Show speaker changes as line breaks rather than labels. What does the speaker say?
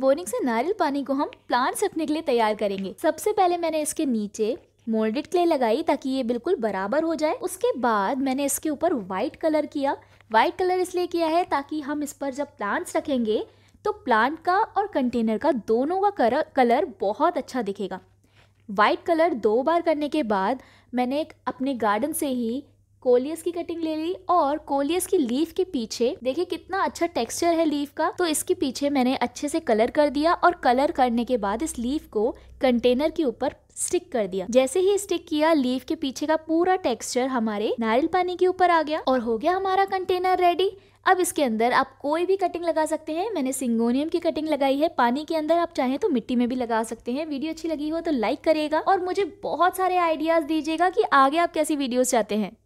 boring से नारियल पानी को हम प्लांट्स रखने के लिए तैयार करेंगे सबसे पहले मैंने इसके नीचे मोल्डेड क्ले लगाई ताकि ये बिल्कुल बराबर हो जाए उसके बाद मैंने इसके ऊपर वाइट कलर किया वाइट कलर इसलिए किया है ताकि हम इस पर जब प्लांट्स रखेंगे तो प्लांट का और कंटेनर का दोनों का कर, कलर बहुत अच्छा दिखेगा वाइट कलर दो बार करने के बाद मैंने एक अपने गार्डन से ही कोलियस की कटिंग ले ली और कोलियस की लीफ के पीछे देखिए कितना अच्छा टेक्सचर है लीफ का तो इसके पीछे मैंने अच्छे से कलर कर दिया और कलर करने के बाद इस लीफ को कंटेनर के ऊपर स्टिक कर दिया जैसे ही स्टिक किया लीफ के पीछे का पूरा टेक्सचर हमारे नारियल पानी के ऊपर आ गया और हो गया हमारा कंटेनर रेडी अब इसके अंदर आप कोई भी कटिंग लगा सकते हैं मैंने सिंगोनियम की कटिंग लगाई है पानी के अंदर आप चाहें तो मिट्टी में भी लगा सकते हैं वीडियो अच्छी लगी हो तो लाइक करिएगा और मुझे बहुत सारे आइडियाज दीजिएगा कि आगे आप कैसी वीडियोस चाहते हैं